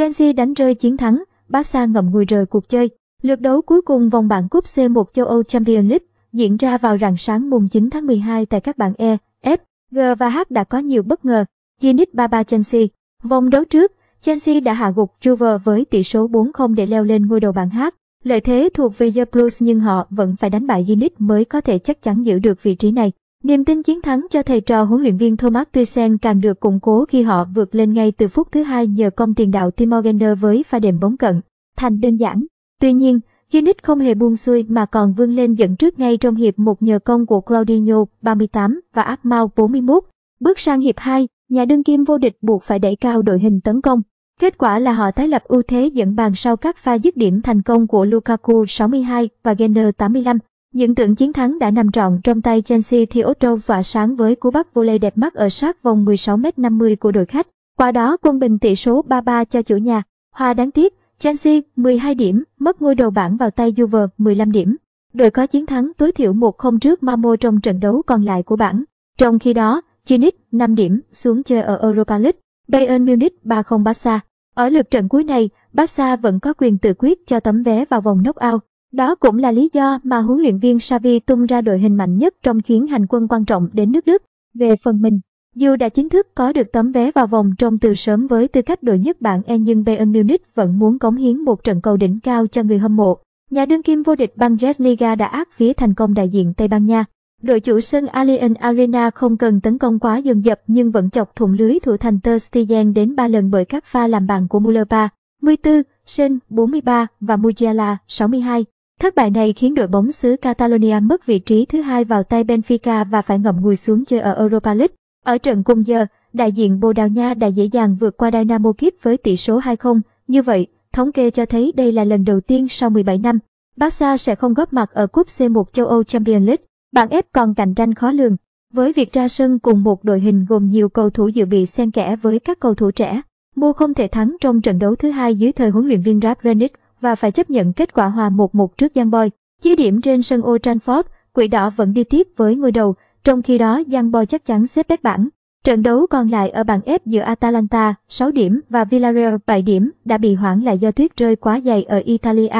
Chelsea đánh rơi chiến thắng, Barca ngậm ngùi rời cuộc chơi. Lượt đấu cuối cùng vòng bảng cúp C1 châu Âu Champions League diễn ra vào rạng sáng mùng 9 tháng 12 tại các bảng E, F, G và H đã có nhiều bất ngờ. Zenit 3-3 Chelsea. Vòng đấu trước, Chelsea đã hạ gục Juve với tỷ số 4-0 để leo lên ngôi đầu bảng H. Lợi thế thuộc về The Blues nhưng họ vẫn phải đánh bại Zenit mới có thể chắc chắn giữ được vị trí này. Niềm tin chiến thắng cho thầy trò huấn luyện viên Thomas Tuchel càng được củng cố khi họ vượt lên ngay từ phút thứ hai nhờ công tiền đạo Timo Werner với pha đệm bóng cận. Thành đơn giản. Tuy nhiên, Genic không hề buông xuôi mà còn vươn lên dẫn trước ngay trong hiệp một nhờ công của Claudinho 38 và Akmao 41. Bước sang hiệp 2, nhà đương kim vô địch buộc phải đẩy cao đội hình tấn công. Kết quả là họ tái lập ưu thế dẫn bàn sau các pha dứt điểm thành công của Lukaku 62 và Genner 85. Những tưởng chiến thắng đã nằm trọn trong tay Chelsea thì Otto vả sáng với cú bắt vô lê đẹp mắt ở sát vòng 16m50 của đội khách. Qua đó quân bình tỷ số 3-3 cho chủ nhà. Hòa đáng tiếc, Chelsea 12 điểm, mất ngôi đầu bảng vào tay Juve 15 điểm. Đội có chiến thắng tối thiểu 1-0 trước Malmo trong trận đấu còn lại của bảng. Trong khi đó, Zenit 5 điểm xuống chơi ở Europa League, Bayern Munich 3-0 Barca. Ở lượt trận cuối này, Barca vẫn có quyền tự quyết cho tấm vé vào vòng knock-out. Đó cũng là lý do mà huấn luyện viên Xavi tung ra đội hình mạnh nhất trong chuyến hành quân quan trọng đến nước Đức. Về phần mình, dù đã chính thức có được tấm vé vào vòng trong từ sớm với tư cách đội nhất bảng E nhưng Bayern Munich vẫn muốn cống hiến một trận cầu đỉnh cao cho người hâm mộ. Nhà đương kim vô địch Bundesliga đã áp phía thành công đại diện Tây Ban Nha. Đội chủ sân Allianz Arena không cần tấn công quá dồn dập nhưng vẫn chọc thủng lưới thủ thành Ter Stegen đến 3 lần bởi các pha làm bàn của Muller 3, 14, Sen 43 và Musiala 62. Thất bại này khiến đội bóng xứ Catalonia mất vị trí thứ hai vào tay Benfica và phải ngậm ngùi xuống chơi ở Europa League. Ở trận cùng giờ, đại diện Bồ Đào Nha đã dễ dàng vượt qua Dynamo Kiev với tỷ số 2-0. Như vậy, thống kê cho thấy đây là lần đầu tiên sau 17 năm, Barca sẽ không góp mặt ở cúp C1 châu Âu Champions League. Bảng ép còn cạnh tranh khó lường, với việc ra sân cùng một đội hình gồm nhiều cầu thủ dự bị xen kẽ với các cầu thủ trẻ. Mua không thể thắng trong trận đấu thứ hai dưới thời huấn luyện viên Ralf và phải chấp nhận kết quả hòa 1-1 trước Giang Boy. Chỉ điểm trên sân Old Trafford, quỷ đỏ vẫn đi tiếp với ngôi đầu, trong khi đó Giang Boy chắc chắn xếp bét bảng. Trận đấu còn lại ở bảng F giữa Atalanta 6 điểm và Villarreal 7 điểm đã bị hoãn lại do tuyết rơi quá dày ở Italia.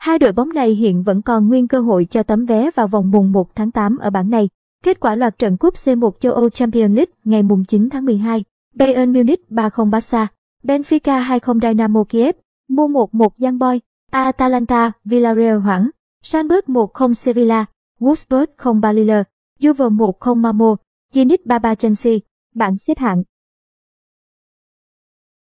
Hai đội bóng này hiện vẫn còn nguyên cơ hội cho tấm vé vào vòng mùng 1 tháng 8 ở bảng này. Kết quả loạt trận cúp C1 châu Âu Champions League ngày mùng 9 tháng 12, Bayern Munich 3-0 Barca, Benfica 2-0 Dynamo Kiev, Mua một một Young Boy, Atalanta, Villarreal hoãn, Sanberg 1-0 Sevilla, Wolfsburg 0-3 Lille, Juve 1-0 Mamo, Zenit 3-3 Chelsea, bảng xếp hạng.